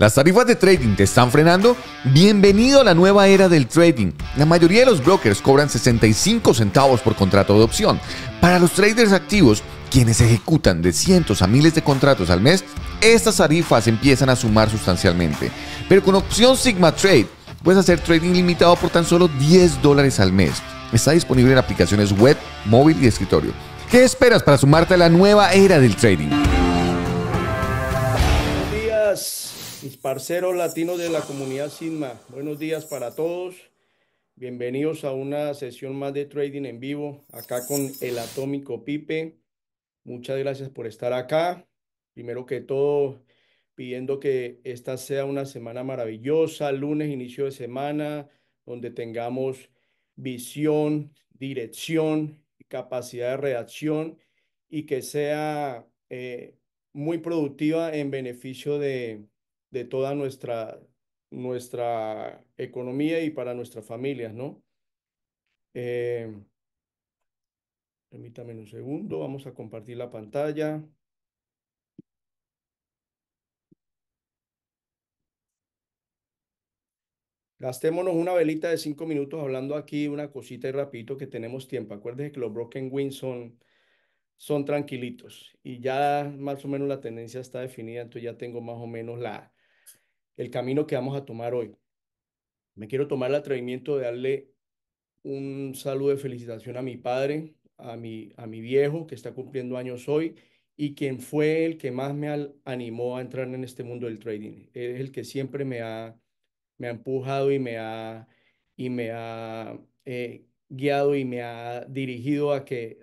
¿Las tarifas de trading te están frenando? Bienvenido a la nueva era del trading. La mayoría de los brokers cobran 65 centavos por contrato de opción. Para los traders activos, quienes ejecutan de cientos a miles de contratos al mes, estas tarifas empiezan a sumar sustancialmente. Pero con opción Sigma Trade, puedes hacer trading limitado por tan solo 10 dólares al mes. Está disponible en aplicaciones web, móvil y escritorio. ¿Qué esperas para sumarte a la nueva era del trading? Mis parceros latinos de la comunidad SIGMA, buenos días para todos. Bienvenidos a una sesión más de trading en vivo, acá con el Atómico Pipe. Muchas gracias por estar acá. Primero que todo, pidiendo que esta sea una semana maravillosa, lunes, inicio de semana, donde tengamos visión, dirección, capacidad de reacción y que sea eh, muy productiva en beneficio de, de toda nuestra, nuestra economía y para nuestras familias, ¿no? Eh, permítame un segundo, vamos a compartir la pantalla. Gastémonos una velita de cinco minutos hablando aquí una cosita y rapidito que tenemos tiempo. Acuérdense que los broken wings son, son tranquilitos y ya más o menos la tendencia está definida, entonces ya tengo más o menos la, el camino que vamos a tomar hoy. Me quiero tomar el atrevimiento de darle un saludo de felicitación a mi padre, a mi, a mi viejo que está cumpliendo años hoy y quien fue el que más me animó a entrar en este mundo del trading. Es el que siempre me ha, me ha empujado y me ha, y me ha eh, guiado y me ha dirigido a que,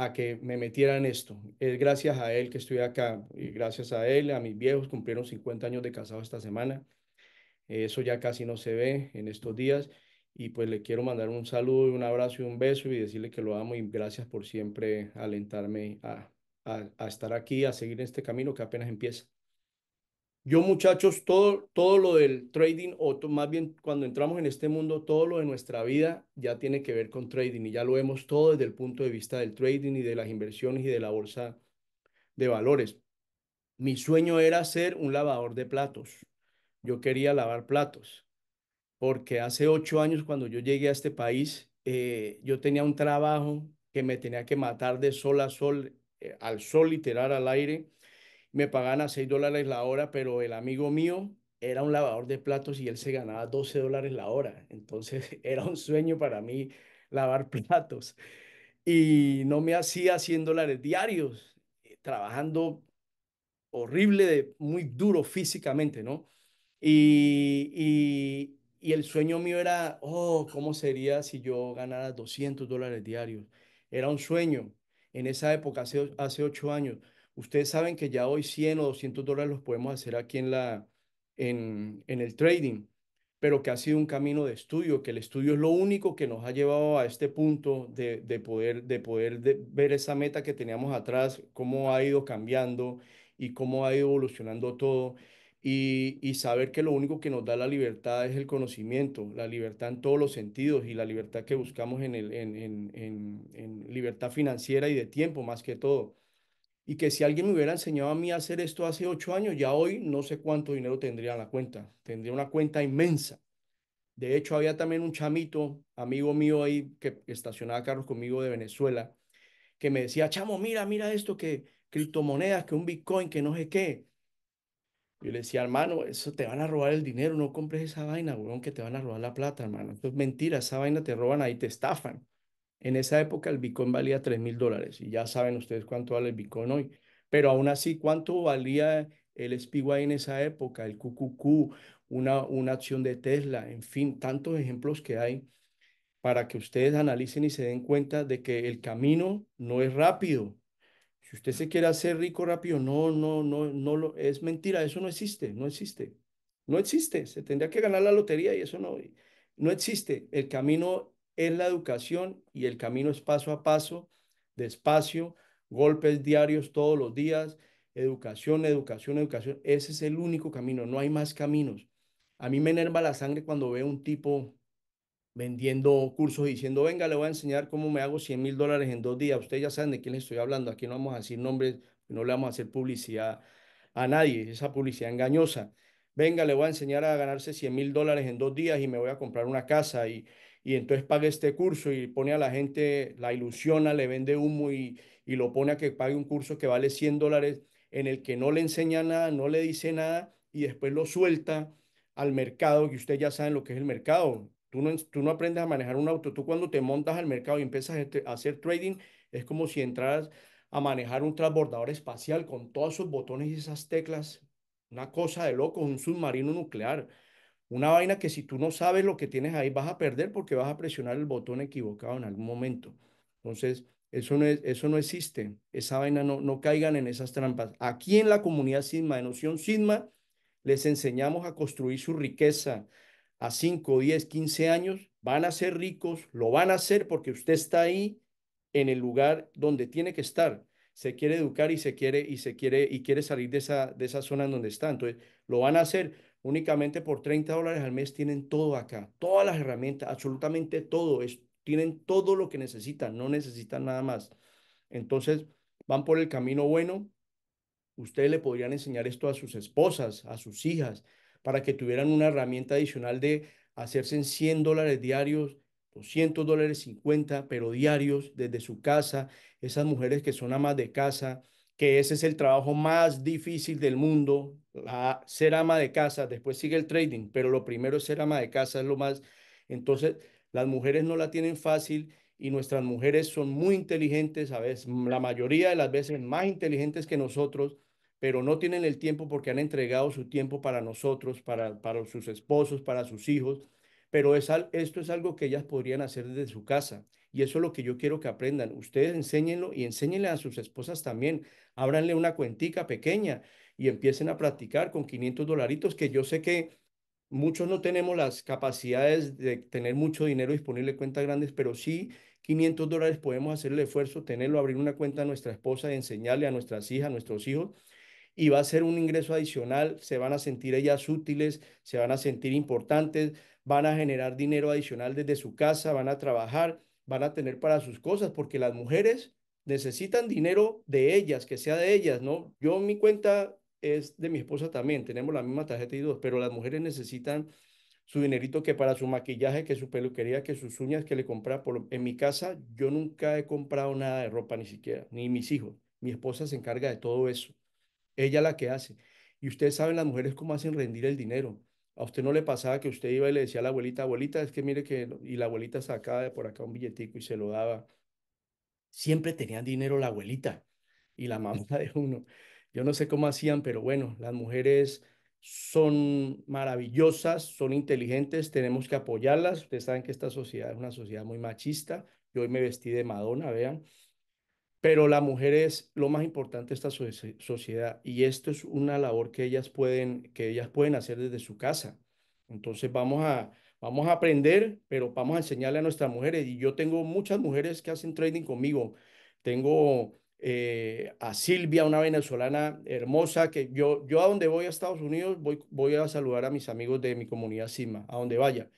a que me metiera en esto. Es gracias a él que estoy acá, y gracias a él, a mis viejos, cumplieron 50 años de casado esta semana. Eso ya casi no se ve en estos días y pues le quiero mandar un saludo, un abrazo y un beso y decirle que lo amo y gracias por siempre alentarme a, a, estar aquí, a seguir este camino que apenas empieza. Yo, muchachos, todo, todo lo del trading, o más bien cuando entramos en este mundo, todo lo de nuestra vida ya tiene que ver con trading y ya lo vemos todo desde el punto de vista del trading y de las inversiones y de la bolsa de valores. Mi sueño era ser un lavador de platos. Yo quería lavar platos, porque hace ocho años cuando yo llegué a este país, eh, yo tenía un trabajo que me tenía que matar de sol a sol, eh, al sol literal, al aire me pagaban a 6 dólares la hora, pero el amigo mío era un lavador de platos y él se ganaba 12 dólares la hora. Entonces era un sueño para mí lavar platos. Y no me hacía 100 dólares diarios, eh, trabajando horrible, muy duro físicamente, ¿no? Y, y, el sueño mío era, oh, ¿cómo sería si yo ganara 200 dólares diarios? Era un sueño en esa época, hace, hace ocho años. Ustedes saben que ya hoy 100 o 200 dólares los podemos hacer aquí en, la, en, el trading, pero que ha sido un camino de estudio, que el estudio es lo único que nos ha llevado a este punto de, de poder, de poder de ver esa meta que teníamos atrás, cómo ha ido cambiando y cómo ha ido evolucionando todo. Y, y, saber que lo único que nos da la libertad es el conocimiento, la libertad en todos los sentidos y la libertad que buscamos en, el, en, en, en libertad financiera y de tiempo más que todo y que si alguien me hubiera enseñado a mí a hacer esto hace ocho años, ya hoy no sé cuánto dinero tendría en la cuenta, tendría una cuenta inmensa. De hecho, había también un chamito, amigo mío ahí, que estacionaba carros conmigo de Venezuela, que me decía, chamo, mira, mira esto, que criptomonedas, que un Bitcoin, que no sé qué. Yo le decía, hermano, eso te van a robar el dinero, no compres esa vaina, weón, que te van a robar la plata, hermano. Entonces, mentira, esa vaina te roban ahí, te estafan. En esa época el Bitcoin valía 3 mil dólares y ya saben ustedes cuánto vale el Bitcoin hoy. Pero aún así, ¿cuánto valía el SPY en esa época? El QQQ, una, una acción de Tesla, en fin, tantos ejemplos que hay para que ustedes analicen y se den cuenta de que el camino no es rápido. Si usted se quiere hacer rico rápido, no, no, no, no, lo, es mentira, eso no existe, no existe. No existe, se tendría que ganar la lotería y eso no, no existe. El camino es la educación y el camino es paso a paso, despacio, golpes diarios todos los días, educación, educación, educación. Ese es el único camino, no hay más caminos. A mí me enerva la sangre cuando veo un tipo vendiendo cursos diciendo, venga, le voy a enseñar cómo me hago 100 mil dólares en dos días. Ustedes ya saben de quién estoy hablando. Aquí no vamos a decir nombres, no le vamos a hacer publicidad a nadie, esa publicidad engañosa. Venga, le voy a enseñar a ganarse 100 mil dólares en dos días y me voy a comprar una casa y y entonces paga este curso y pone a la gente, la ilusiona, le vende humo y, y lo pone a que pague un curso que vale 100 dólares en el que no le enseña nada, no le dice nada y después lo suelta al mercado, Y ustedes ya saben lo que es el mercado. Tú no, aprendes a manejar un auto, tú cuando te montas al mercado y empiezas a hacer trading, es como si entraras a manejar un transbordador espacial con todos sus botones y esas teclas, una cosa de loco, un submarino nuclear. Una vaina que si tú no sabes lo que tienes ahí vas a perder porque vas a presionar el botón equivocado en algún momento. Entonces, eso no, eso no existe. Esa vaina no, no caigan en esas trampas. Aquí en la comunidad SIGMA, de Noción SIGMA, les enseñamos a construir su riqueza a 5, 10, 15 años. Van a ser ricos, lo van a hacer porque usted está ahí en el lugar donde tiene que estar. Se quiere educar y se quiere y se quiere y quiere salir de esa de esa zona donde está. Entonces, lo van a hacer únicamente por 30 dólares al mes tienen todo acá, todas las herramientas, absolutamente todo, tienen todo lo que necesitan, no necesitan nada más. Entonces, van por el camino bueno. Ustedes le podrían enseñar esto a sus esposas, a sus hijas, para que tuvieran una herramienta adicional de hacerse en 100 dólares diarios, 200 dólares 50, pero diarios desde su casa. Esas mujeres que son amas de casa, que ese es el trabajo más difícil del mundo, ser ama de casa, después sigue el trading, pero lo primero es ser ama de casa, es lo más... Entonces, las mujeres no la tienen fácil y nuestras mujeres son muy inteligentes, a veces, la mayoría de las veces más inteligentes que nosotros, pero no tienen el tiempo porque han entregado su tiempo para nosotros, para, para sus esposos, para sus hijos, pero es, esto es algo que ellas podrían hacer desde su casa. Y eso es lo que yo quiero que aprendan. Ustedes enséñenlo y enséñenle a sus esposas también. Ábranle una cuentica pequeña y empiecen a practicar con 500 dolaritos, que yo sé que muchos no tenemos las capacidades de tener mucho dinero disponible en cuentas grandes, pero sí 500 dólares podemos hacer el esfuerzo, tenerlo, abrir una cuenta a nuestra esposa y enseñarle a nuestras hijas, a nuestros hijos. Y va a ser un ingreso adicional, se van a sentir ellas útiles, se van a sentir importantes, van a generar dinero adicional desde su casa, van a trabajar van a tener para sus cosas, porque las mujeres necesitan dinero de ellas, que sea de ellas, ¿no? Yo mi cuenta es de mi esposa también, tenemos la misma tarjeta y dos, pero las mujeres necesitan su dinerito que para su maquillaje, que su peluquería, que sus uñas que le compra. Por, en mi casa yo nunca he comprado nada de ropa ni siquiera, ni mis hijos. Mi esposa se encarga de todo eso. Ella la que hace. Y ustedes saben las mujeres cómo hacen rendir el dinero. ¿A usted no le pasaba que usted iba y le decía a la abuelita, abuelita, es que mire que, y la abuelita sacaba de por acá un billetico y se lo daba? Siempre tenían dinero la abuelita y la mamá de uno. Yo no sé cómo hacían, pero bueno, las mujeres son maravillosas, son inteligentes, tenemos que apoyarlas. Ustedes saben que esta sociedad es una sociedad muy machista. Yo hoy me vestí de Madonna, vean. Pero la mujer es lo más importante de esta sociedad y esto es una labor que ellas pueden, que ellas pueden hacer desde su casa. Entonces vamos a, vamos a aprender, pero vamos a enseñarle a nuestras mujeres. Y yo tengo muchas mujeres que hacen trading conmigo. Tengo eh, a Silvia, una venezolana hermosa, que yo, yo a donde voy a Estados Unidos voy, voy a saludar a mis amigos de mi comunidad CIMA, a donde vaya.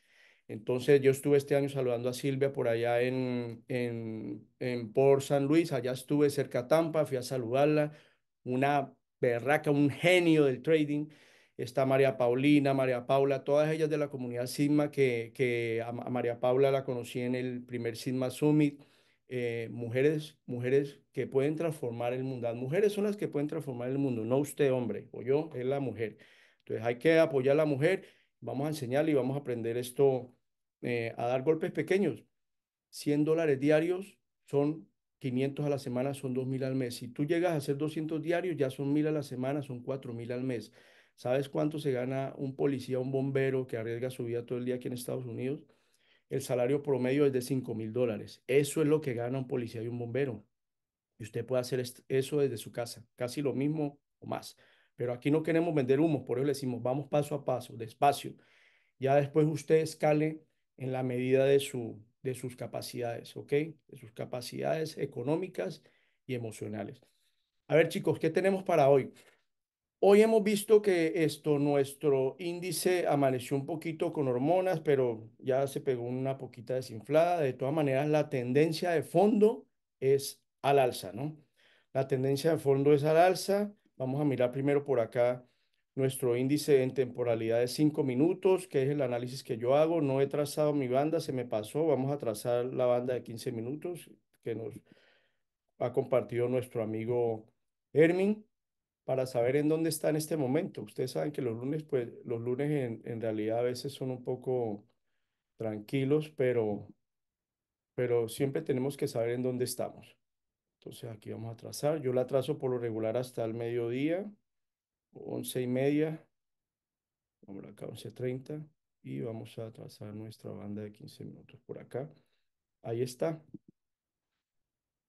Entonces yo estuve este año saludando a Silvia por allá en, en, en Port San Luis, allá estuve cerca a Tampa, fui a saludarla, una berraca, un genio del trading. Está María Paulina, María Paula, todas ellas de la comunidad Sigma, que, que a, María Paula la conocí en el primer Sigma Summit. Eh, mujeres, mujeres que pueden transformar el mundo. Las mujeres son las que pueden transformar el mundo, no usted hombre o yo, es la mujer. Entonces hay que apoyar a la mujer, vamos a enseñarle y vamos a aprender esto eh, a dar golpes pequeños. 100 dólares diarios son 500 a la semana, son mil al mes. Si tú llegas a hacer 200 diarios, ya son mil a la semana, son mil al mes. ¿Sabes cuánto se gana un policía, un bombero que arriesga su vida todo el día aquí en Estados Unidos? El salario promedio es de mil dólares. Eso es lo que gana un policía y un bombero. Y usted puede hacer eso desde su casa, casi lo mismo o más. Pero aquí no queremos vender humo por eso le decimos, vamos paso a paso, despacio. Ya después usted escale en la medida de, su, de sus capacidades, ¿ok? De sus capacidades económicas y emocionales. A ver, chicos, ¿qué tenemos para hoy? Hoy hemos visto que esto, nuestro índice amaneció un poquito con hormonas, pero ya se pegó una poquita desinflada. De todas maneras, la tendencia de fondo es al alza, ¿no? La tendencia de fondo es al alza. Vamos a mirar primero por acá nuestro índice en temporalidad de 5 minutos, que es el análisis que yo hago. No he trazado mi banda, se me pasó. Vamos a trazar la banda de 15 minutos que nos ha compartido nuestro amigo Hermin para saber en dónde está en este momento. Ustedes saben que los lunes, pues los lunes en, realidad a veces son un poco tranquilos, pero, pero siempre tenemos que saber en dónde estamos. Entonces aquí vamos a trazar. Yo la trazo por lo regular hasta el mediodía. 11 y media. Vamos acá, 11.30. Y vamos a trazar nuestra banda de 15 minutos por acá. Ahí está.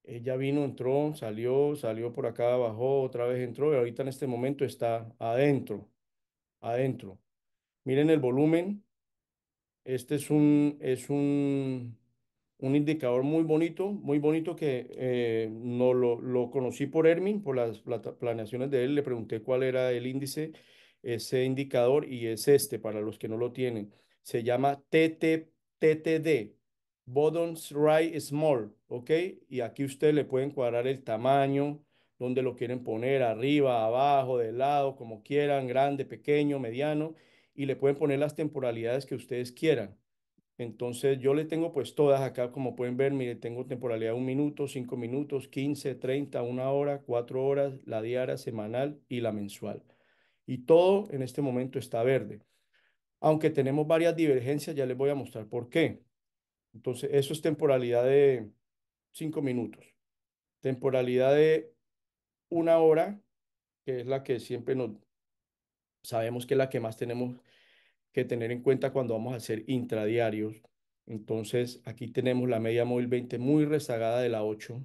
Ella vino, entró, salió, salió por acá, bajó, otra vez entró. Y ahorita en este momento está adentro. Adentro. Miren el volumen. Este es un, es un, un indicador muy bonito, muy bonito que eh, no lo, lo, conocí por Hermin, por las planeaciones de él, le pregunté cuál era el índice, ese indicador, y es este, para los que no lo tienen. Se llama TT, TTD, Bottoms Right Small, ¿ok? Y aquí ustedes le pueden cuadrar el tamaño, donde lo quieren poner, arriba, abajo, de lado, como quieran, grande, pequeño, mediano, y le pueden poner las temporalidades que ustedes quieran. Entonces yo le tengo pues todas acá, como pueden ver, mire, tengo temporalidad de un minuto, cinco minutos, quince, treinta, una hora, cuatro horas, la diaria, semanal y la mensual. Y todo en este momento está verde. Aunque tenemos varias divergencias, ya les voy a mostrar por qué. Entonces, eso es temporalidad de cinco minutos. Temporalidad de una hora, que es la que siempre nos sabemos que es la que más tenemos que tener en cuenta cuando vamos a hacer intradiarios. Entonces, aquí tenemos la media móvil 20 muy rezagada de la 8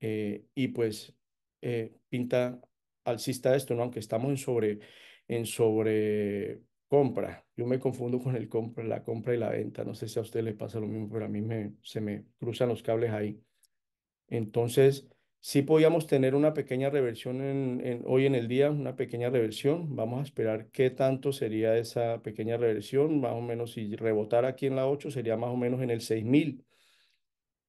eh, y pues eh, pinta alcista esto, ¿no? Aunque estamos en sobre, en sobre compra. Yo me confundo con el compra, la compra y la venta. No sé si a usted le pasa lo mismo, pero a mí me, se me cruzan los cables ahí. Entonces, si podíamos tener una pequeña reversión en, hoy en el día, una pequeña reversión. Vamos a esperar qué tanto sería esa pequeña reversión, más o menos si rebotara aquí en la 8 sería más o menos en el 6000.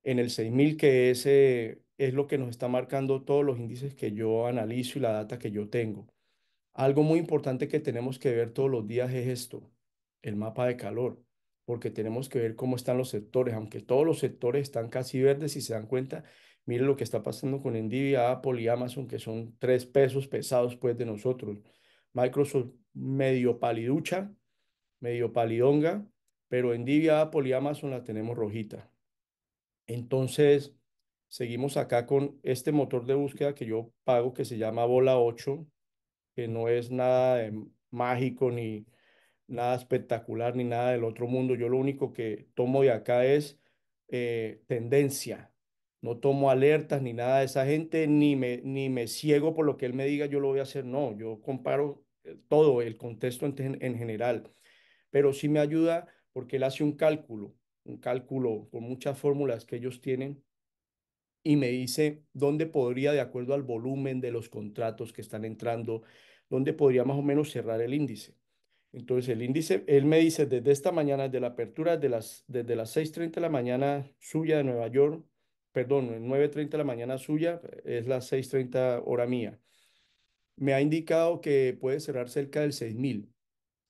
En el 6000 que ese es lo que nos está marcando todos los índices que yo analizo y la data que yo tengo. Algo muy importante que tenemos que ver todos los días es esto, el mapa de calor porque tenemos que ver cómo están los sectores, aunque todos los sectores están casi verdes, si se dan cuenta, Miren lo que está pasando con Nvidia, Apple y Amazon, que son tres pesos pesados pues de nosotros. Microsoft medio paliducha, medio palidonga, pero Nvidia, Apple y Amazon la tenemos rojita. Entonces, seguimos acá con este motor de búsqueda que yo pago que se llama Bola 8, que no es nada mágico ni nada espectacular ni nada del otro mundo. Yo lo único que tomo de acá es eh, tendencia no tomo alertas ni nada de esa gente, ni me, ni me ciego por lo que él me diga, yo lo voy a hacer. No, yo comparo eh, todo, el contexto en, general. Pero sí me ayuda porque él hace un cálculo, un cálculo con muchas fórmulas que ellos tienen y me dice dónde podría, de acuerdo al volumen de los contratos que están entrando, dónde podría más o menos cerrar el índice. Entonces el índice, él me dice desde esta mañana, desde la apertura, de las, desde las 6.30 de la mañana suya de Nueva York, perdón, 9.30 de la mañana suya, es las 6.30 hora mía. Me ha indicado que puede cerrar cerca del 6.000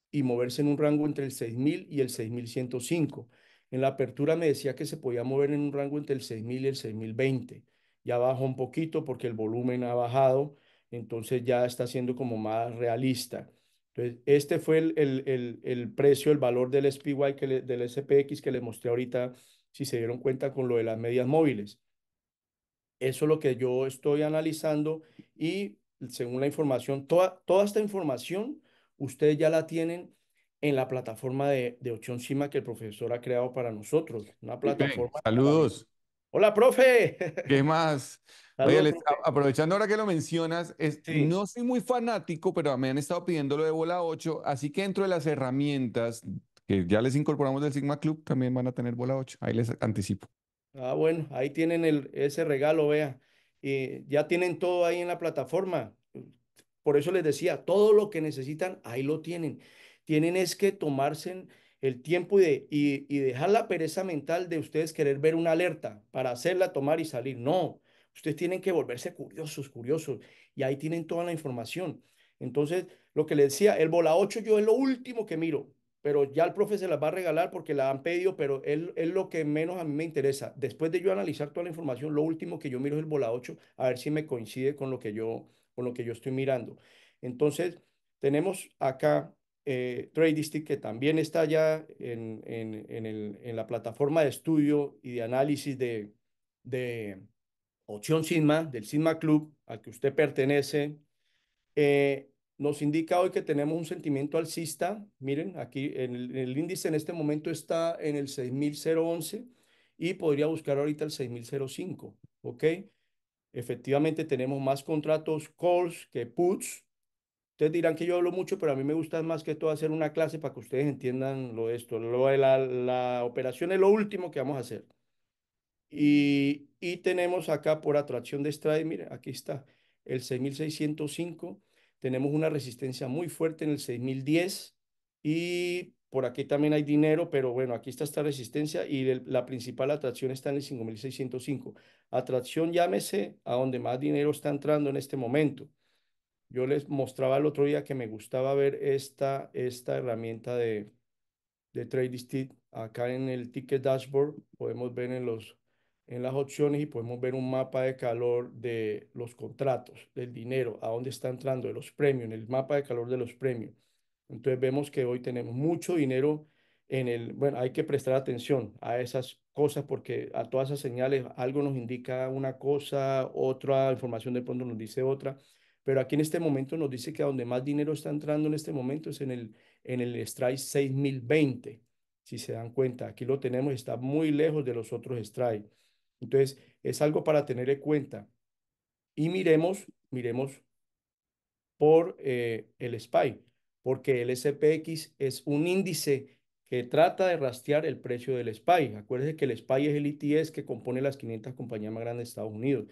y moverse en un rango entre el 6.000 y el 6.105. En la apertura me decía que se podía mover en un rango entre el 6.000 y el 6.020. Ya bajó un poquito porque el volumen ha bajado, entonces ya está siendo como más realista. Entonces, este fue el, el, precio, el valor del SPY, que del SPX que le mostré ahorita si se dieron cuenta con lo de las medias móviles. Eso es lo que yo estoy analizando y según la información, toda, toda esta información ustedes ya la tienen en la plataforma de, de Encima Cima que el profesor ha creado para nosotros. Una plataforma. saludos. Hola, profe. ¿Qué más? aprovechando ahora que lo mencionas, es, no soy muy fanático, pero me han estado pidiendo lo de bola 8, así que dentro de las herramientas que ya les incorporamos del Sigma Club, también van a tener bola 8. Ahí les anticipo. Ah, bueno, ahí tienen el, ese regalo, vea. Eh, ya tienen todo ahí en la plataforma. Por eso les decía, todo lo que necesitan, ahí lo tienen. Tienen es que tomarse el tiempo y, de, y, y dejar la pereza mental de ustedes querer ver una alerta para hacerla, tomar y salir. No, ustedes tienen que volverse curiosos, curiosos. Y ahí tienen toda la información. Entonces, lo que les decía, el bola 8 yo es lo último que miro pero ya el profe se las va a regalar porque la han pedido, pero él es lo que menos a mí me interesa. Después de yo analizar toda la información, lo último que yo miro es el bola 8, a ver si me coincide con lo que yo, con lo que yo estoy mirando. Entonces, tenemos acá eh, que también está ya en, en, en, el, en, la plataforma de estudio y de análisis de, de Opción Sigma, del Sigma Club, al que usted pertenece. Eh, nos indica hoy que tenemos un sentimiento alcista. Miren, aquí en el, índice en este momento está en el 6011 y podría buscar ahorita el 6005, ¿ok? Efectivamente tenemos más contratos calls que puts. Ustedes dirán que yo hablo mucho, pero a mí me gusta más que todo hacer una clase para que ustedes entiendan lo de esto. Lo la, operación es lo último que vamos a hacer. Y, tenemos acá por atracción de strike, miren, aquí está, el 6605 tenemos una resistencia muy fuerte en el 6010 y por aquí también hay dinero, pero bueno, aquí está esta resistencia y la principal atracción está en el 5605. Atracción llámese a donde más dinero está entrando en este momento. Yo les mostraba el otro día que me gustaba ver esta, esta herramienta de, de Acá en el Ticket Dashboard podemos ver en los en las opciones y podemos ver un mapa de calor de los contratos, del dinero, a dónde está entrando, de los premios, en el mapa de calor de los premios. Entonces vemos que hoy tenemos mucho dinero en el, bueno, hay que prestar atención a esas cosas porque a todas esas señales algo nos indica una cosa, otra información de pronto nos dice otra, pero aquí en este momento nos dice que a donde más dinero está entrando en este momento es en el, en el strike 6020, si se dan cuenta, aquí lo tenemos, está muy lejos de los otros strikes. Entonces, es algo para tener en cuenta. Y miremos, miremos por eh, el SPY, porque el SPX es un índice que trata de rastrear el precio del SPY. Acuérdense que el SPY es el ITS e que compone las 500 compañías más grandes de Estados Unidos.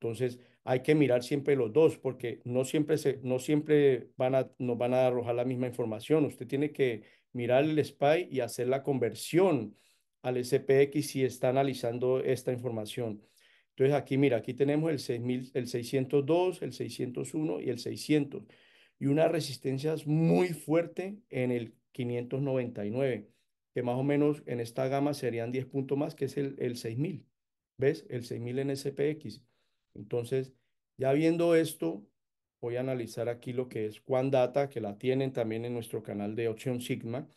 Entonces, hay que mirar siempre los dos, porque no siempre, se, no siempre van nos van a arrojar la misma información. Usted tiene que mirar el SPY y hacer la conversión al SPX y está analizando esta información. Entonces aquí, mira, aquí tenemos el, el 602, el 601 y el 600 y una resistencia muy fuerte en el 599, que más o menos en esta gama serían 10 puntos más, que es el, el 6000. ¿Ves? El 6000 en SPX. Entonces, ya viendo esto, voy a analizar aquí lo que es Data, que la tienen también en nuestro canal de Opción Sigma.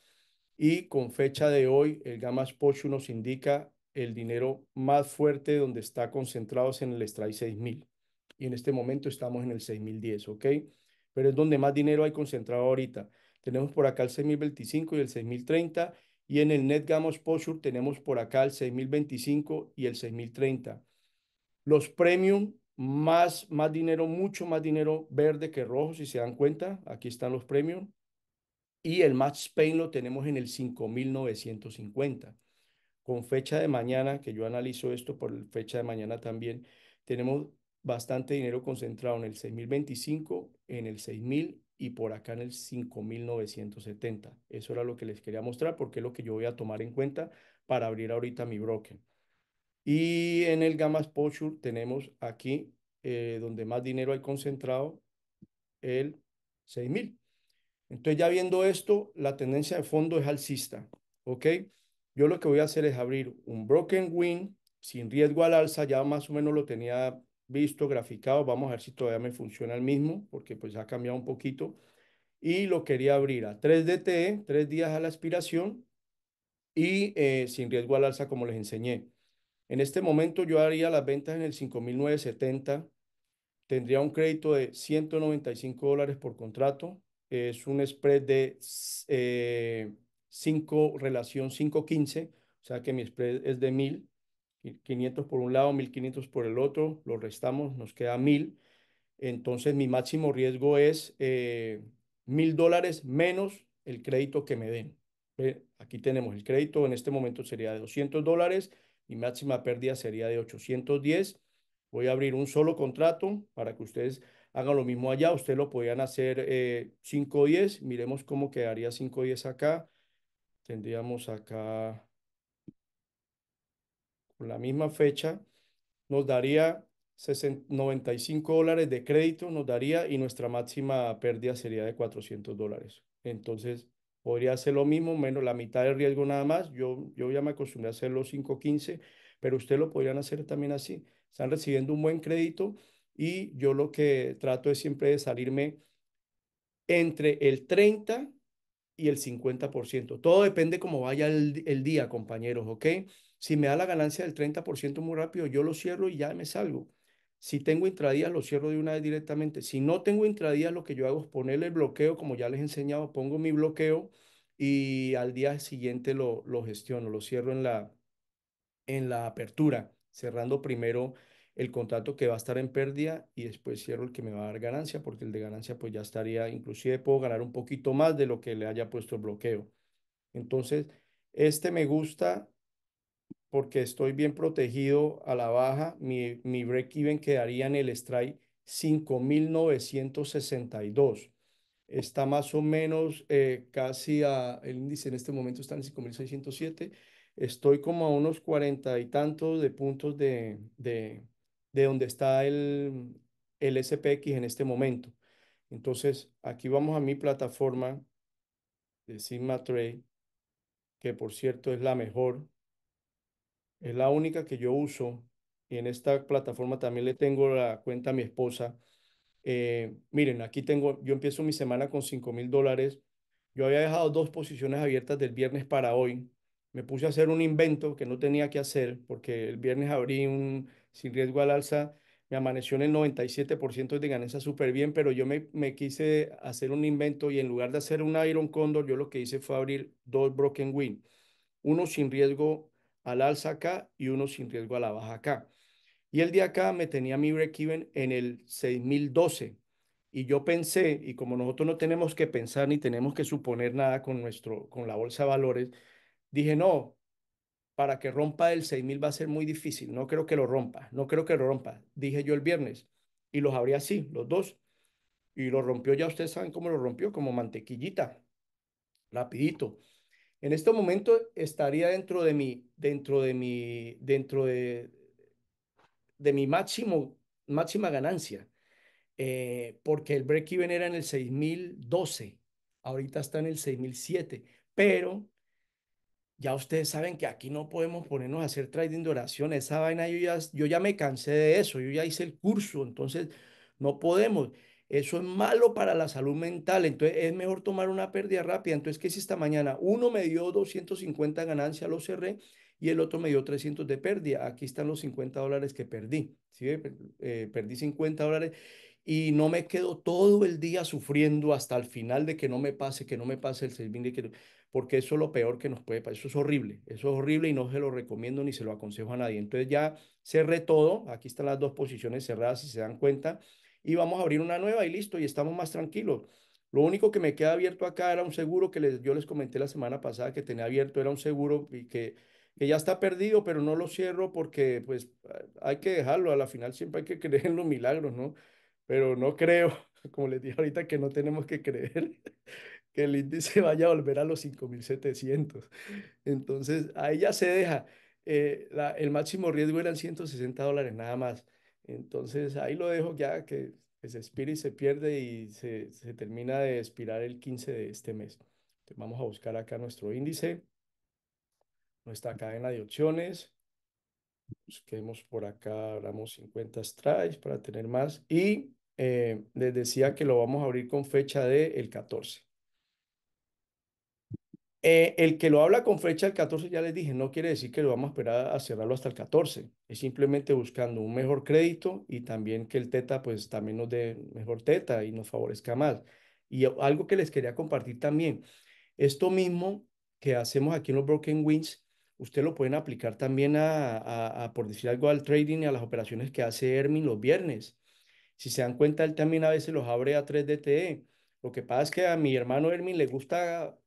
Y con fecha de hoy, el gamma Pochu nos indica el dinero más fuerte donde está concentrado es en el strike 6000. Y en este momento estamos en el 6010, ¿ok? Pero es donde más dinero hay concentrado ahorita. Tenemos por acá el 6025 y el 6030. Y en el Net Gamma Posture tenemos por acá el 6025 y el 6030. Los premium, más, más dinero, mucho más dinero verde que rojo, si se dan cuenta. Aquí están los premium y el match pain lo tenemos en el 5950. Con fecha de mañana, que yo analizo esto por fecha de mañana también, tenemos bastante dinero concentrado en el 6025, en el 6000 y por acá en el 5970. Eso era lo que les quería mostrar porque es lo que yo voy a tomar en cuenta para abrir ahorita mi broker. Y en el Gamma Exposure tenemos aquí, eh, donde más dinero hay concentrado, el 6000. Entonces ya viendo esto, la tendencia de fondo es alcista, ¿ok? Yo lo que voy a hacer es abrir un broken Wing sin riesgo al alza, ya más o menos lo tenía visto, graficado, vamos a ver si todavía me funciona el mismo, porque pues ha cambiado un poquito, y lo quería abrir a 3 DTE, 3 días a la expiración y eh, sin riesgo al alza como les enseñé. En este momento yo haría las ventas en el 5.970, tendría un crédito de 195 dólares por contrato, es un spread de 5, eh, relación relación 5.15, o sea que mi spread es de 1000, 500 por un lado, 1500 por el otro, lo restamos, nos queda 1000. Entonces mi máximo riesgo es eh, mil dólares menos el crédito que me den. aquí tenemos el crédito, en este momento sería de 200 dólares, mi máxima pérdida sería de 810. Voy a abrir un solo contrato para que ustedes haga lo mismo allá, usted lo podían hacer eh, o 10 miremos cómo quedaría 5-10 acá. Tendríamos acá con la misma fecha, nos daría 95 dólares de crédito, nos daría y nuestra máxima pérdida sería de 400 dólares. Entonces, podría hacer lo mismo, menos la mitad del riesgo nada más. Yo, yo ya me acostumbré a hacerlo 5-15, pero usted lo podrían hacer también así. Están recibiendo un buen crédito y yo lo que trato es siempre de salirme entre el 30 y el 50%. Todo depende cómo vaya el, día, compañeros, ¿ok? Si me da la ganancia del 30% muy rápido, yo lo cierro y ya me salgo. Si tengo intradías, lo cierro de una vez directamente. Si no tengo intradías, lo que yo hago es ponerle el bloqueo, como ya les he enseñado, pongo mi bloqueo y al día siguiente lo, lo gestiono, lo cierro en la, en la apertura, cerrando primero el contrato que va a estar en pérdida y después cierro el que me va a dar ganancia, porque el de ganancia pues ya estaría, inclusive puedo ganar un poquito más de lo que le haya puesto el bloqueo. Entonces, este me gusta porque estoy bien protegido a la baja. Mi, mi break-even quedaría en el strike 5.962. Está más o menos eh, casi a, el índice en este momento está en 5.607. Estoy como a unos cuarenta y tantos de puntos de, de donde está el, el SPX en este momento. Entonces, aquí vamos a mi plataforma de Sigma Trade, que por cierto es la mejor. Es la única que yo uso. Y en esta plataforma también le tengo la cuenta a mi esposa. Eh, miren, aquí tengo, yo empiezo mi semana con 5 mil dólares. Yo había dejado dos posiciones abiertas del viernes para hoy. Me puse a hacer un invento que no tenía que hacer porque el viernes abrí un, sin riesgo al alza, me amaneció en el 97% de ganancia súper bien, pero yo me, quise hacer un invento y en lugar de hacer un Iron Condor, yo lo que hice fue abrir dos Broken win uno sin riesgo al alza acá y uno sin riesgo a la baja acá. Y el día acá me tenía mi break-even en el 6012. Y yo pensé, y como nosotros no tenemos que pensar ni tenemos que suponer nada con, nuestro, con la bolsa de valores, dije, no, para que rompa el 6000 va a ser muy difícil. No creo que lo rompa, no creo que lo rompa. Dije yo el viernes y los abrí así, los dos. Y lo rompió, ya ustedes saben cómo lo rompió, como mantequillita, rapidito. En este momento estaría dentro de mi, dentro de mi, dentro de, de mi máximo, máxima ganancia, eh, porque el break-even era en el 6012, ahorita está en el 6007, pero ya ustedes saben que aquí no podemos ponernos a hacer trading de oración. Esa vaina yo ya, me cansé de eso, yo ya hice el curso, entonces no podemos. Eso es malo para la salud mental, entonces es mejor tomar una pérdida rápida. Entonces, ¿qué hice esta mañana? Uno me dio 250 ganancia, lo cerré, y el otro me dio 300 de pérdida. Aquí están los 50 dólares que perdí, eh, perdí 50 dólares y no me quedo todo el día sufriendo hasta el final de que no me pase, que no me pase el servicio. Que porque eso es lo peor que nos puede pasar, eso es horrible, eso es horrible y no se lo recomiendo ni se lo aconsejo a nadie. Entonces ya cerré todo, aquí están las dos posiciones cerradas si se dan cuenta y vamos a abrir una nueva y listo y estamos más tranquilos. Lo único que me queda abierto acá era un seguro que les, yo les comenté la semana pasada que tenía abierto, era un seguro y que, que ya está perdido, pero no lo cierro porque pues hay que dejarlo, a la final siempre hay que creer en los milagros, ¿no? Pero no creo, como les dije ahorita, que no tenemos que creer que el índice vaya a volver a los 5.700. Entonces, ahí ya se deja. Eh, el máximo riesgo eran 160 dólares nada más. Entonces, ahí lo dejo ya que, se expira y se pierde y se, termina de expirar el 15 de este mes. vamos a buscar acá nuestro índice, nuestra cadena de opciones. Busquemos por acá, hablamos 50 strikes para tener más. Y eh, les decía que lo vamos a abrir con fecha del el 14. Eh, el que lo habla con fecha el 14, ya les dije, no quiere decir que lo vamos a esperar a cerrarlo hasta el 14. Es simplemente buscando un mejor crédito y también que el teta, pues también nos dé mejor teta y nos favorezca más. Y algo que les quería compartir también, esto mismo que hacemos aquí en los Broken Wings, usted lo pueden aplicar también a, por decir algo, al trading y a las operaciones que hace Ermin los viernes. Si se dan cuenta, él también a veces los abre a 3DTE. Lo que pasa es que a mi hermano Ermin le gusta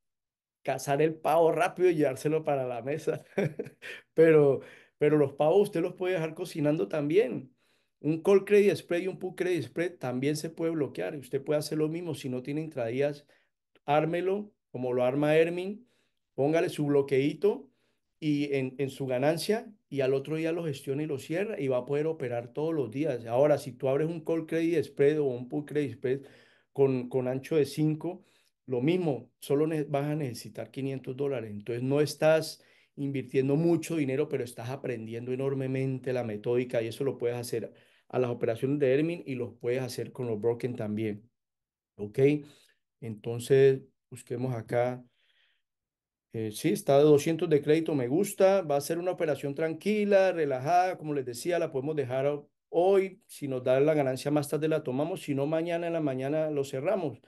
cazar el pavo rápido y llevárselo para la mesa. pero, pero los pavos usted los puede dejar cocinando también. Un call credit spread y un put credit spread también se puede bloquear. Usted puede hacer lo mismo si no tiene intradías. Ármelo, como lo arma Hermin, póngale su bloqueíto y en, su ganancia y al otro día lo gestiona y lo cierra y va a poder operar todos los días. Ahora, si tú abres un call credit spread o un put credit spread con, con ancho de 5, lo mismo, solo vas a necesitar 500 dólares. Entonces no estás invirtiendo mucho dinero, pero estás aprendiendo enormemente la metódica y eso lo puedes hacer a las operaciones de Hermin y los puedes hacer con los Broken también. ¿Ok? Entonces, busquemos acá. Eh, sí, está de 200 de crédito, me gusta. Va a ser una operación tranquila, relajada. Como les decía, la podemos dejar hoy. Si nos da la ganancia más tarde la tomamos, si no mañana en la mañana lo cerramos.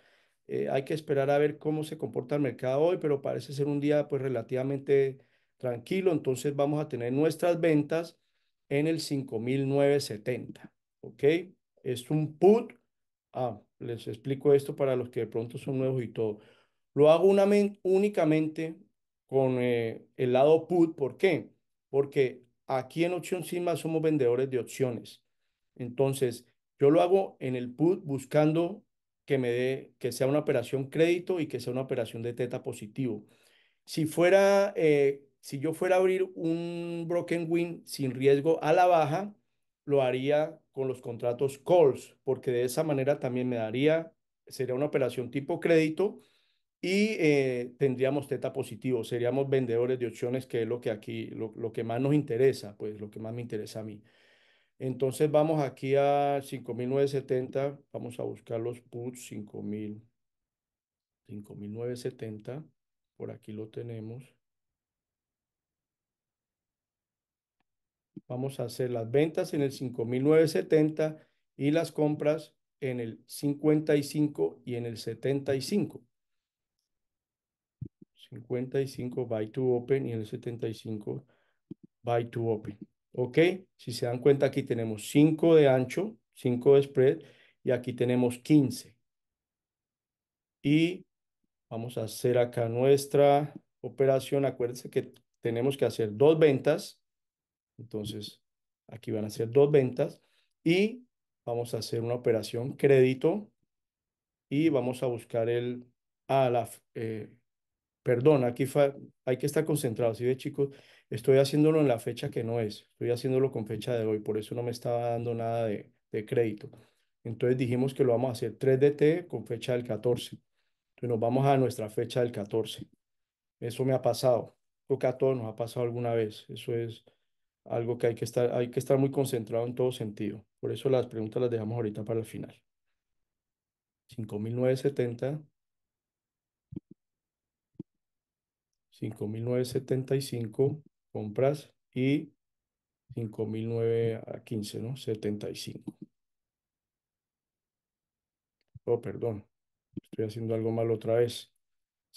Eh, hay que esperar a ver cómo se comporta el mercado hoy, pero parece ser un día pues relativamente tranquilo. Entonces vamos a tener nuestras ventas en el 5.970. ¿Ok? Es un put. Ah, les explico esto para los que de pronto son nuevos y todo. Lo hago únicamente con eh, el lado put. ¿Por qué? Porque aquí en Opción Sigma somos vendedores de opciones. Entonces, yo lo hago en el put buscando que me dé, que sea una operación crédito y que sea una operación de teta positivo. Si fuera, eh, si yo fuera a abrir un broken win sin riesgo a la baja, lo haría con los contratos calls, porque de esa manera también me daría, sería una operación tipo crédito y eh, tendríamos teta positivo, seríamos vendedores de opciones, que es lo que aquí, lo que más nos interesa, pues lo que más me interesa a mí. Entonces vamos aquí a 5970, vamos a buscar los puts 5970, por aquí lo tenemos. Vamos a hacer las ventas en el 5970 y las compras en el 55 y en el 75. 55 buy to open y en el 75 buy to open. ¿Ok? Si se dan cuenta, aquí tenemos 5 de ancho, 5 de spread, y aquí tenemos 15. Y vamos a hacer acá nuestra operación. Acuérdense que tenemos que hacer dos ventas. Entonces, aquí van a ser dos ventas. Y vamos a hacer una operación crédito. Y vamos a buscar el... A la, eh, perdón, aquí hay que estar concentrado, ¿sí ve, chicos? estoy haciéndolo en la fecha que no es, estoy haciéndolo con fecha de hoy, por eso no me estaba dando nada de, crédito. Entonces dijimos que lo vamos a hacer 3DT con fecha del 14. Entonces nos vamos a nuestra fecha del 14. Eso me ha pasado, creo que a todos nos ha pasado alguna vez, eso es algo que hay que estar, hay que estar muy concentrado en todo sentido. Por eso las preguntas las dejamos ahorita para el final. 5970. 5975 compras y 5.009 a 15, ¿no? 75. Oh, perdón, estoy haciendo algo mal otra vez.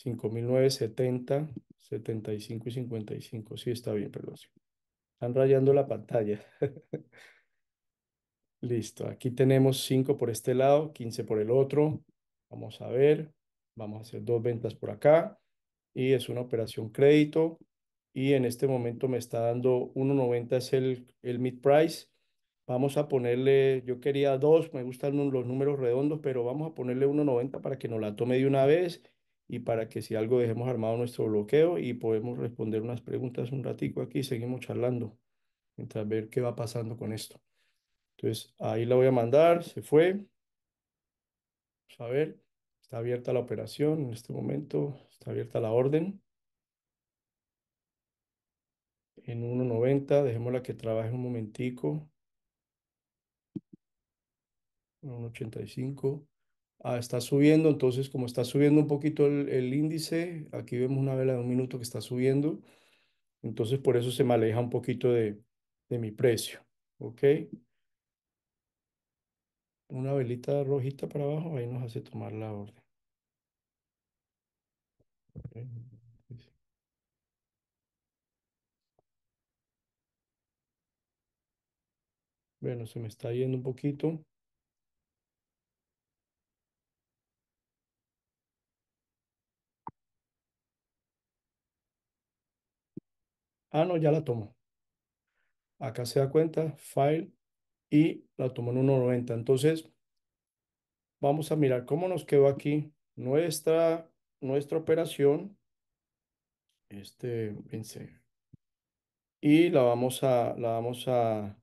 5.009, 70, 75 y 55. Sí, está bien, perdón. Están rayando la pantalla. Listo, aquí tenemos 5 por este lado, 15 por el otro. Vamos a ver, vamos a hacer dos ventas por acá. Y es una operación crédito y en este momento me está dando 1.90 es el, el mid price. Vamos a ponerle, yo quería dos me gustan los números redondos, pero vamos a ponerle 1.90 para que nos la tome de una vez y para que si algo dejemos armado nuestro bloqueo y podemos responder unas preguntas un ratico aquí seguimos charlando mientras ver qué va pasando con esto. Entonces ahí la voy a mandar, se fue. Vamos a ver, está abierta la operación en este momento, está abierta la orden en 1.90. Dejémosla que trabaje un momentico. 1.85. Ah, está subiendo, entonces como está subiendo un poquito el, índice, aquí vemos una vela de un minuto que está subiendo, entonces por eso se me aleja un poquito de, mi precio, ¿ok? Una velita rojita para abajo, ahí nos hace tomar la orden. Bueno, se me está yendo un poquito. Ah, no, ya la tomo. Acá se da cuenta, file, y la tomo en 1.90. Entonces, vamos a mirar cómo nos quedó aquí nuestra, nuestra operación. Este, vence. Y la vamos a, la vamos a,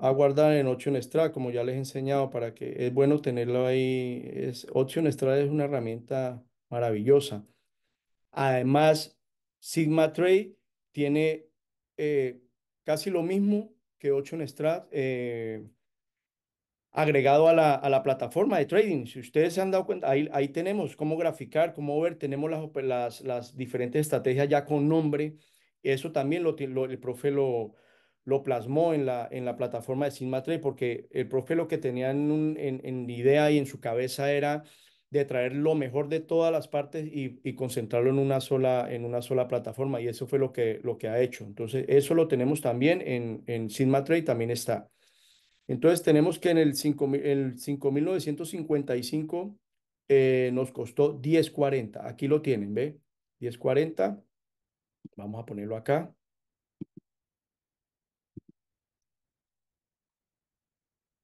a guardar en Option Extra, como ya les he enseñado, para que es bueno tenerlo ahí. Es, Option es una herramienta maravillosa. Además, Sigma Trade tiene eh, casi lo mismo que Option Extra eh, agregado a la, a la, plataforma de trading. Si ustedes se han dado cuenta, ahí, ahí tenemos cómo graficar, cómo ver, tenemos las, las, diferentes estrategias ya con nombre. Eso también lo, lo el profe lo, lo plasmó en la, en la plataforma de Sigma porque el profe lo que tenía en, en, idea y en su cabeza era de traer lo mejor de todas las partes y, concentrarlo en una, sola, en una sola plataforma, y eso fue lo que, lo que ha hecho. Entonces, eso lo tenemos también en, en Sigma también está. Entonces, tenemos que en el 5.955 eh, nos costó 10.40. Aquí lo tienen, ¿ve? 10.40. Vamos a ponerlo acá.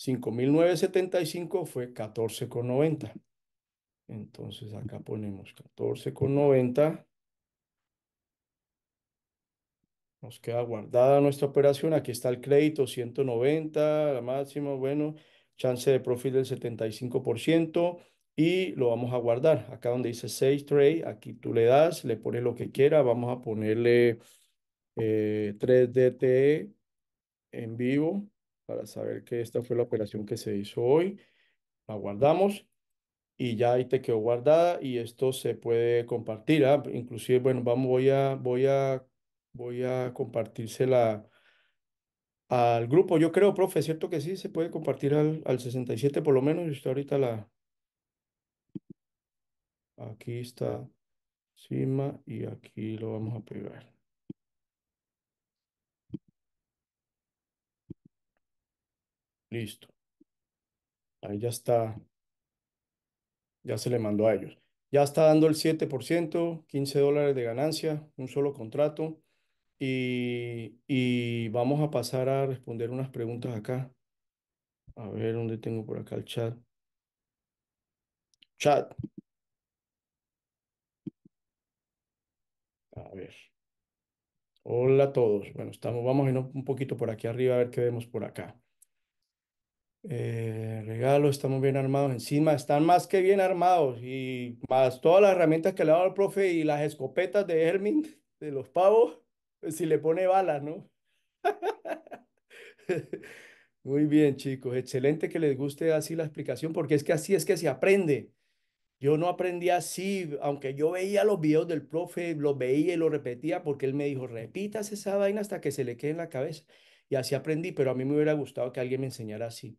5.975 fue 14,90. Entonces acá ponemos 14,90. Nos queda guardada nuestra operación. Aquí está el crédito, 190, la máxima, bueno, chance de profit del 75% y lo vamos a guardar. Acá donde dice Save Trade, aquí tú le das, le pones lo que quiera. Vamos a ponerle 3DT eh, e en vivo para saber que esta fue la operación que se hizo hoy. La guardamos y ya ahí te quedó guardada y esto se puede compartir. ¿ah? Inclusive, bueno, vamos, voy a, voy a, voy a compartírsela al grupo. Yo creo, profe, ¿cierto que sí? Se puede compartir al, al 67 por lo menos. Y ahorita la... Aquí está encima y aquí lo vamos a pegar. Listo. Ahí ya está. Ya se le mandó a ellos. Ya está dando el 7%, 15 dólares de ganancia, un solo contrato. Y, vamos a pasar a responder unas preguntas acá. A ver dónde tengo por acá el chat. Chat. A ver. Hola a todos. Bueno, estamos, vamos un poquito por aquí arriba a ver qué vemos por acá. Eh, regalo, estamos bien armados. Encima están más que bien armados y más todas las herramientas que le da el profe y las escopetas de Hermin, de los pavos, pues si le pone balas, ¿no? Muy bien, chicos. Excelente que les guste así la explicación porque es que así es que se aprende. Yo no aprendí así, aunque yo veía los videos del profe, los veía y los repetía porque él me dijo, repitas esa vaina hasta que se le quede en la cabeza. Y así aprendí, pero a mí me hubiera gustado que alguien me enseñara así.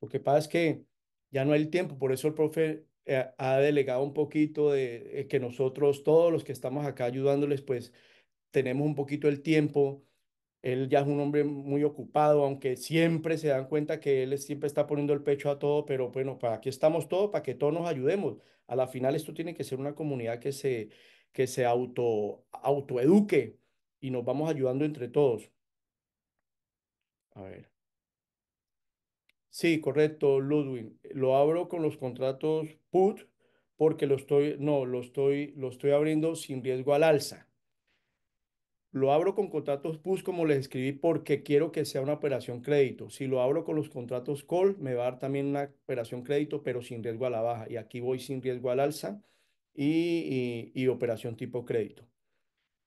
Lo que pasa es que ya no hay el tiempo, por eso el profe eh, ha delegado un poquito de eh, que nosotros, todos los que estamos acá ayudándoles, pues tenemos un poquito el tiempo. Él ya es un hombre muy ocupado, aunque siempre se dan cuenta que él siempre está poniendo el pecho a todo, pero bueno, para aquí estamos todos, para que todos nos ayudemos. A la final esto tiene que ser una comunidad que se, que se auto, autoeduque y nos vamos ayudando entre todos. A ver. Sí, correcto, Ludwig. Lo abro con los contratos put porque lo estoy, no, lo estoy, lo estoy abriendo sin riesgo al alza. Lo abro con contratos put como les escribí porque quiero que sea una operación crédito. Si lo abro con los contratos call, me va a dar también una operación crédito, pero sin riesgo a la baja. Y aquí voy sin riesgo al alza y, operación tipo crédito.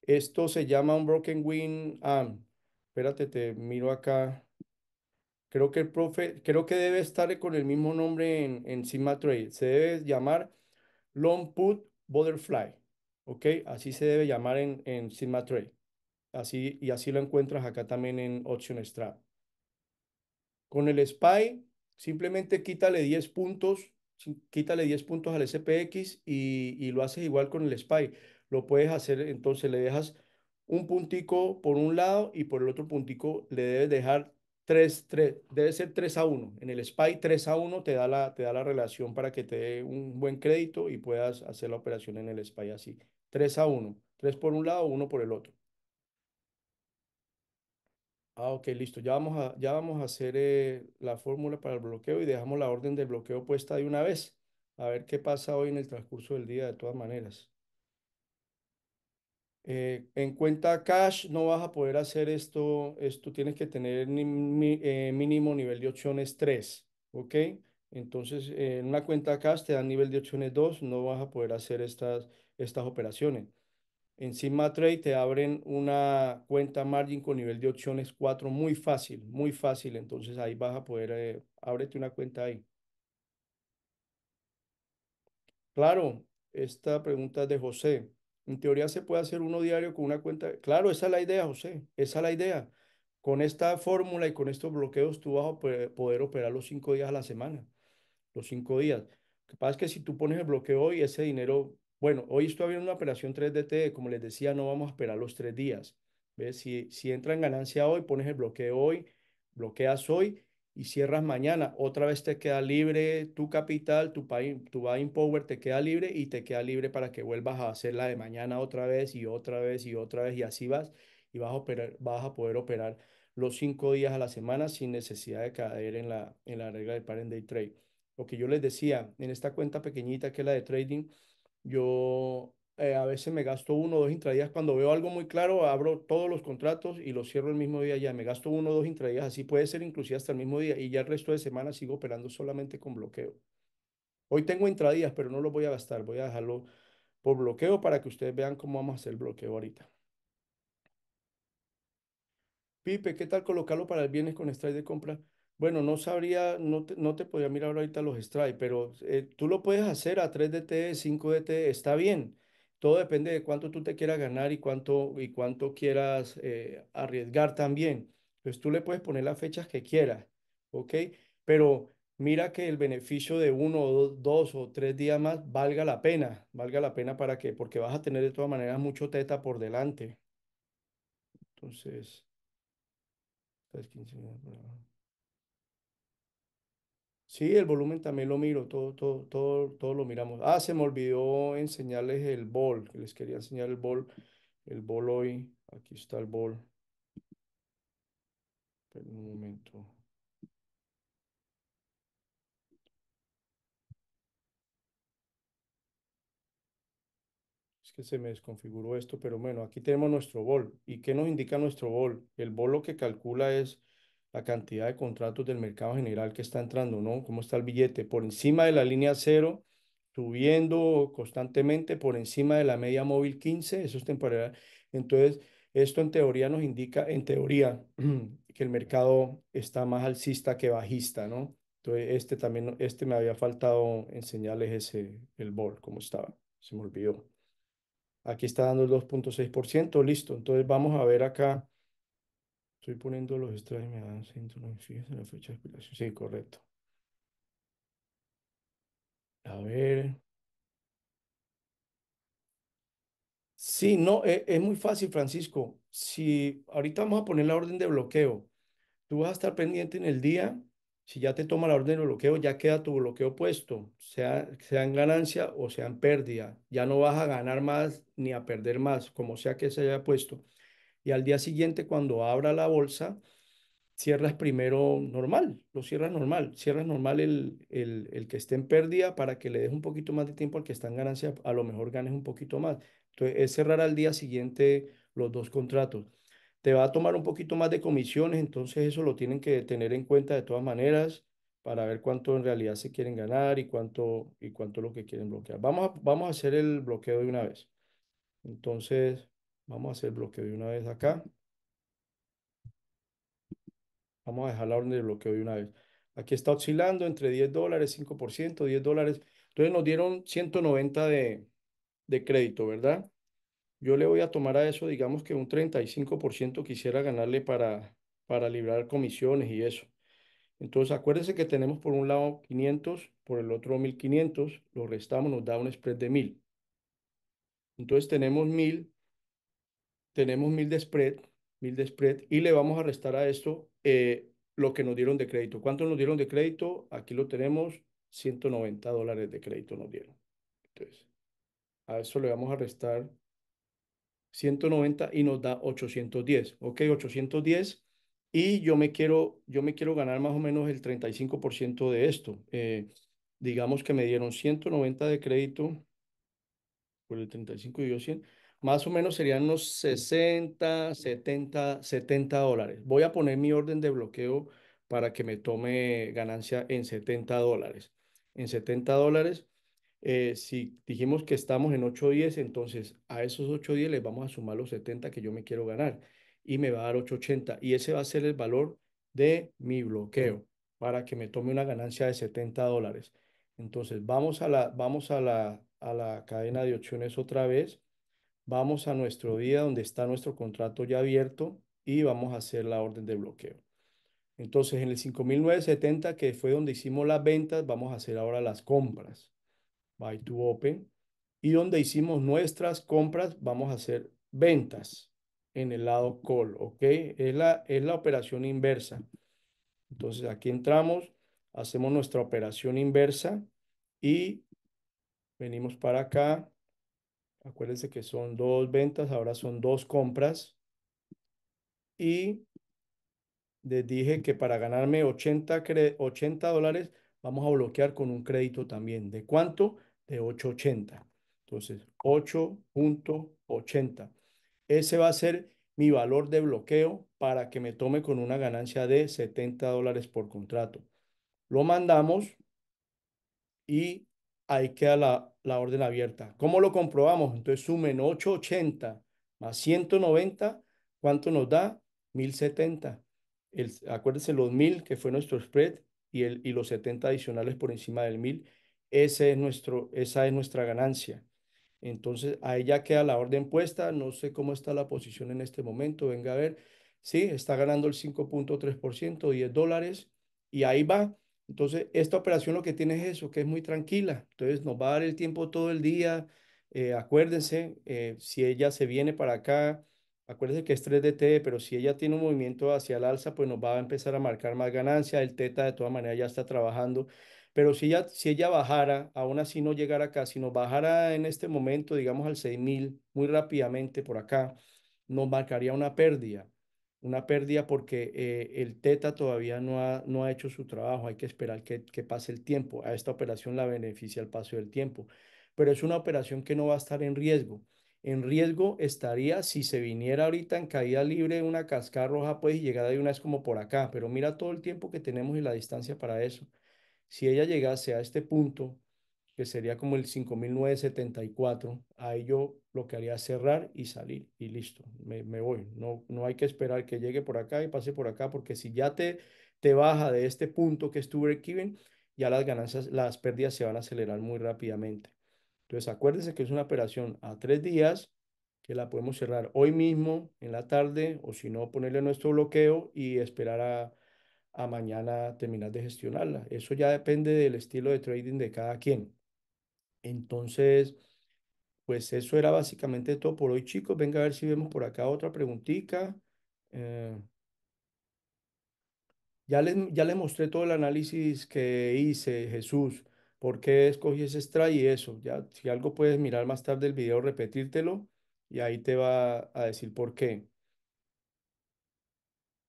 Esto se llama un broken win. Ah, espérate, te miro acá Creo que el profe, creo que debe estar con el mismo nombre en, en Sigma Trade. Se debe llamar Long Put Butterfly. ¿Ok? Así se debe llamar en, en Sigma Trade. Así, y así lo encuentras acá también en Option Strap. Con el SPY, simplemente quítale 10 puntos, quítale 10 puntos al SPX y, y lo haces igual con el SPY. Lo puedes hacer, entonces le dejas un puntico por un lado y por el otro puntico le debes dejar 3, 3, debe ser 3 a 1. En el SPY 3 a 1 te da, la, te da la relación para que te dé un buen crédito y puedas hacer la operación en el SPY así. 3 a 1. 3 por un lado, 1 por el otro. Ah, ok, listo. Ya vamos a, ya vamos a hacer eh, la fórmula para el bloqueo y dejamos la orden del bloqueo puesta de una vez. A ver qué pasa hoy en el transcurso del día de todas maneras. Eh, en cuenta cash no vas a poder hacer esto, esto tienes que tener eh, mínimo nivel de opciones 3, ¿ok? Entonces, eh, en una cuenta cash te dan nivel de opciones 2, no vas a poder hacer estas, estas operaciones. En Sigma Trade te abren una cuenta margin con nivel de opciones 4 muy fácil, muy fácil. Entonces ahí vas a poder, ábrete una cuenta ahí. Claro, esta pregunta es de José. En teoría se puede hacer uno diario con una cuenta. Claro, esa es la idea, José. Esa es la idea. Con esta fórmula y con estos bloqueos tú vas a poder operar los cinco días a la semana. Los cinco días. Lo que pasa es que si tú pones el bloqueo hoy, ese dinero, bueno, hoy estoy viendo una operación 3DT, como les decía, no vamos a esperar los tres días. ¿Ves? Si, si entra en ganancia hoy, pones el bloqueo hoy, bloqueas hoy y cierras mañana. Otra vez te queda libre tu capital, tu, tu buying power te queda libre y te queda libre para que vuelvas a hacer la de mañana otra vez y otra vez y otra vez y así vas y vas a, operar, vas a poder operar los cinco días a la semana sin necesidad de caer en la, en la regla de parent day trade. Lo que yo les decía, en esta cuenta pequeñita que es la de trading, yo eh, a veces me gasto uno o dos intradías. Cuando veo algo muy claro, abro todos los contratos y los cierro el mismo día ya. Me gasto uno o dos intradías, así puede ser inclusive hasta el mismo día y ya el resto de semana sigo operando solamente con bloqueo. Hoy tengo intradías, pero no los voy a gastar, voy a dejarlo por bloqueo para que ustedes vean cómo vamos a hacer el bloqueo ahorita. Pipe, ¿qué tal colocarlo para el viernes con strike de compra? Bueno, no sabría, no te, no podría mirar ahorita los strike, pero eh, tú lo puedes hacer a 3DT, 5DT, está bien todo depende de cuánto tú te quieras ganar y cuánto, y cuánto quieras eh, arriesgar también. Pues tú le puedes poner las fechas que quieras, ¿ok? Pero mira que el beneficio de uno dos, o tres días más valga la pena, valga la pena para que, porque vas a tener de todas maneras mucho teta por delante. Entonces, 15 Sí, el volumen también lo miro, todo, todo, todo, todo lo miramos. Ah, se me olvidó enseñarles el bol, que les quería enseñar el bol, el bol hoy. Aquí está el bol. Esperen un momento. Es que se me desconfiguró esto, pero bueno, aquí tenemos nuestro bol. ¿Y qué nos indica nuestro bol? El bol lo que calcula es la cantidad de contratos del mercado general que está entrando, ¿no? ¿Cómo está el billete? Por encima de la línea cero, subiendo constantemente por encima de la media móvil 15, eso es temporal. Entonces, esto en teoría nos indica, en teoría, que el mercado está más alcista que bajista, ¿no? Entonces, este también, este me había faltado enseñarles ese, el bol cómo estaba, se me olvidó. Aquí está dando el 2.6%, listo. Entonces, vamos a ver acá Estoy poniendo los extraños y me dan síntomas en la fecha de expiración. Sí, correcto. A ver. Sí, no, e, es, muy fácil, Francisco. Si ahorita vamos a poner la orden de bloqueo, tú vas a estar pendiente en el día. Si ya te toma la orden de bloqueo, ya queda tu bloqueo puesto, sea, sea en ganancia o sea en pérdida. Ya no vas a ganar más ni a perder más, como sea que se haya puesto y al día siguiente cuando abra la bolsa, cierras primero normal, lo cierras normal, cierras normal el, el, que esté en pérdida para que le des un poquito más de tiempo al que está en ganancia, a lo mejor ganes un poquito más. Entonces, es cerrar al día siguiente los dos contratos. Te va a tomar un poquito más de comisiones, entonces eso lo tienen que tener en cuenta de todas maneras para ver cuánto en realidad se quieren ganar y cuánto y cuánto lo que quieren bloquear. Vamos vamos a hacer el bloqueo de una vez. Entonces, Vamos a hacer bloqueo de una vez acá. Vamos a dejar la orden de bloqueo de una vez. Aquí está oscilando entre 10 dólares, 5%, 10 dólares. Entonces nos dieron 190 de, de crédito, ¿verdad? Yo le voy a tomar a eso, digamos que un 35% quisiera ganarle para, para librar comisiones y eso. Entonces, acuérdense que tenemos por un lado 500, por el otro 1500, lo restamos, nos da un spread de 1000. Entonces, tenemos 1000 tenemos mil de spread, mil de spread, y le vamos a restar a esto eh, lo que nos dieron de crédito. ¿Cuánto nos dieron de crédito? Aquí lo tenemos, 190 dólares de crédito nos dieron. Entonces, a eso le vamos a restar 190 y nos da 810. Ok, 810. Y yo me quiero, yo me quiero ganar más o menos el 35% de esto. Eh, digamos que me dieron 190 de crédito por el 35 y yo 100. Más o menos serían unos 60, 70, 70 dólares. Voy a poner mi orden de bloqueo para que me tome ganancia en 70 dólares. En 70 dólares, eh, si dijimos que estamos en 8.10, entonces a esos 8.10 les vamos a sumar los 70 que yo me quiero ganar y me va a dar 8.80 y ese va a ser el valor de mi bloqueo para que me tome una ganancia de 70 dólares. Entonces vamos a la, vamos a la cadena de opciones otra vez vamos a nuestro día donde está nuestro contrato ya abierto y vamos a hacer la orden de bloqueo. Entonces, en el 5970, que fue donde hicimos las ventas, vamos a hacer ahora las compras. Buy to open. Y donde hicimos nuestras compras, vamos a hacer ventas en el lado call, ¿ok? Es la, es la operación inversa. Entonces, aquí entramos, hacemos nuestra operación inversa y venimos para acá Acuérdense que son dos ventas, ahora son dos compras. Y les dije que para ganarme 80, 80 dólares vamos a bloquear con un crédito también. ¿De cuánto? De 880. Entonces, 8.80. Ese va a ser mi valor de bloqueo para que me tome con una ganancia de 70 dólares por contrato. Lo mandamos y ahí queda la la orden abierta. ¿Cómo lo comprobamos? Entonces sumen 880 más 190, ¿cuánto nos da? 1070. El, acuérdense los 1000 que fue nuestro spread y, el, y los 70 adicionales por encima del 1000. Ese es nuestro, esa es nuestra ganancia. Entonces ahí ya queda la orden puesta. No sé cómo está la posición en este momento. Venga a ver. Sí, está ganando el 5.3%, 10 dólares. Y ahí va. Entonces, esta operación lo que tiene es eso, que es muy tranquila. Entonces, nos va a dar el tiempo todo el día. Eh, acuérdense, eh, si ella se viene para acá, acuérdense que es 3DT, pero si ella tiene un movimiento hacia el alza, pues nos va a empezar a marcar más ganancia. El teta de todas maneras ya está trabajando. Pero si ella, si ella bajara, aún así no llegara acá, si nos bajara en este momento, digamos al 6000, muy rápidamente por acá, nos marcaría una pérdida una pérdida porque eh, el teta todavía no ha, no ha hecho su trabajo, hay que esperar que, pase el tiempo. A esta operación la beneficia el paso del tiempo, pero es una operación que no va a estar en riesgo. En riesgo estaría si se viniera ahorita en caída libre una cascada roja, pues y de una vez como por acá, pero mira todo el tiempo que tenemos y la distancia para eso. Si ella llegase a este punto, sería como el 5974. Ahí yo lo que haría es cerrar y salir y listo, me, voy. No, no hay que esperar que llegue por acá y pase por acá, porque si ya te, te baja de este punto que es tu break-even, ya las ganancias, las pérdidas se van a acelerar muy rápidamente. Entonces, acuérdense que es una operación a tres días, que la podemos cerrar hoy mismo, en la tarde, o si no, ponerle nuestro bloqueo y esperar a, a mañana terminar de gestionarla. Eso ya depende del estilo de trading de cada quien. Entonces, pues eso era básicamente todo por hoy, chicos. Venga a ver si vemos por acá otra preguntita. Eh, ya les, ya mostré todo el análisis que hice, Jesús. ¿Por qué escogí ese strike y eso? Ya, si algo puedes mirar más tarde el video, repetírtelo y ahí te va a decir por qué.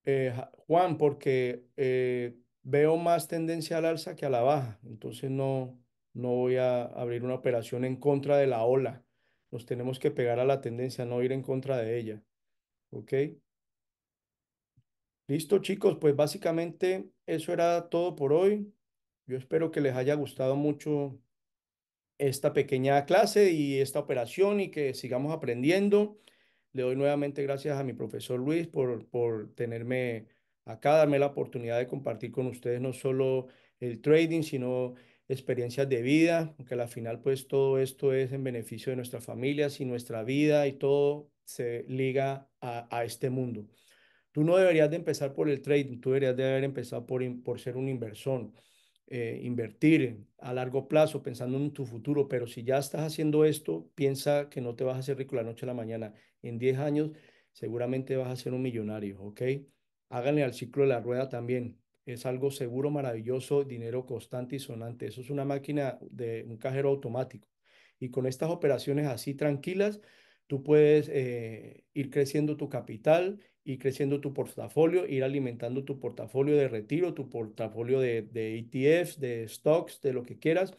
Eh, Juan, porque eh, veo más tendencia al alza que a la baja. Entonces no, no voy a abrir una operación en contra de la ola. Nos tenemos que pegar a la tendencia, no ir en contra de ella. ¿Ok? Listo, chicos, pues básicamente eso era todo por hoy. Yo espero que les haya gustado mucho esta pequeña clase y esta operación y que sigamos aprendiendo. Le doy nuevamente gracias a mi profesor Luis por, por tenerme acá, darme la oportunidad de compartir con ustedes no solo el trading, sino experiencias de vida, porque al final pues todo esto es en beneficio de nuestras familias y nuestra vida y todo se liga a, este mundo. Tú no deberías de empezar por el trading, tú deberías de haber empezado por, por ser un inversor, eh, invertir a largo plazo pensando en tu futuro, pero si ya estás haciendo esto, piensa que no te vas a hacer rico la noche a la mañana. En 10 años seguramente vas a ser un millonario, ¿ok? Háganle al ciclo de la rueda también es algo seguro, maravilloso, dinero constante y sonante. Eso es una máquina de un cajero automático. Y con estas operaciones así tranquilas, tú puedes eh, ir creciendo tu capital, ir creciendo tu portafolio, ir alimentando tu portafolio de retiro, tu portafolio de, de ETFs, de stocks, de lo que quieras.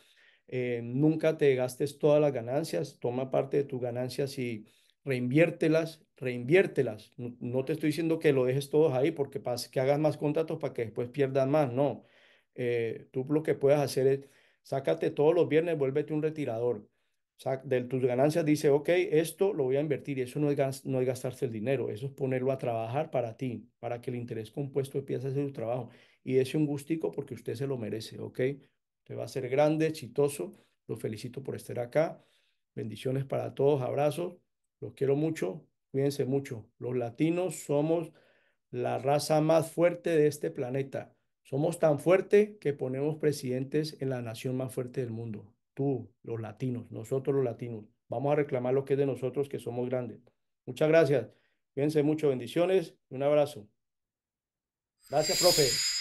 Eh, nunca te gastes todas las ganancias, toma parte de tus ganancias y reinviértelas, reinviértelas. No, te estoy diciendo que lo dejes todos ahí porque que hagas más contratos para que después pierdas más, no. Eh, tú lo que puedes hacer es, sácate todos los viernes, vuélvete un retirador. de tus ganancias dice, ok, esto lo voy a invertir. y Eso no es, no es gastarse el dinero, eso es ponerlo a trabajar para ti, para que el interés compuesto empiece a hacer su trabajo. Y ese un gustico porque usted se lo merece, ok. te va a ser grande, exitoso. lo felicito por estar acá. Bendiciones para todos, abrazos los quiero mucho, cuídense mucho. Los latinos somos la raza más fuerte de este planeta. Somos tan fuerte que ponemos presidentes en la nación más fuerte del mundo. Tú, los latinos, nosotros los latinos. Vamos a reclamar lo que es de nosotros, que somos grandes. Muchas gracias. Cuídense mucho. Bendiciones. y Un abrazo. Gracias, profe.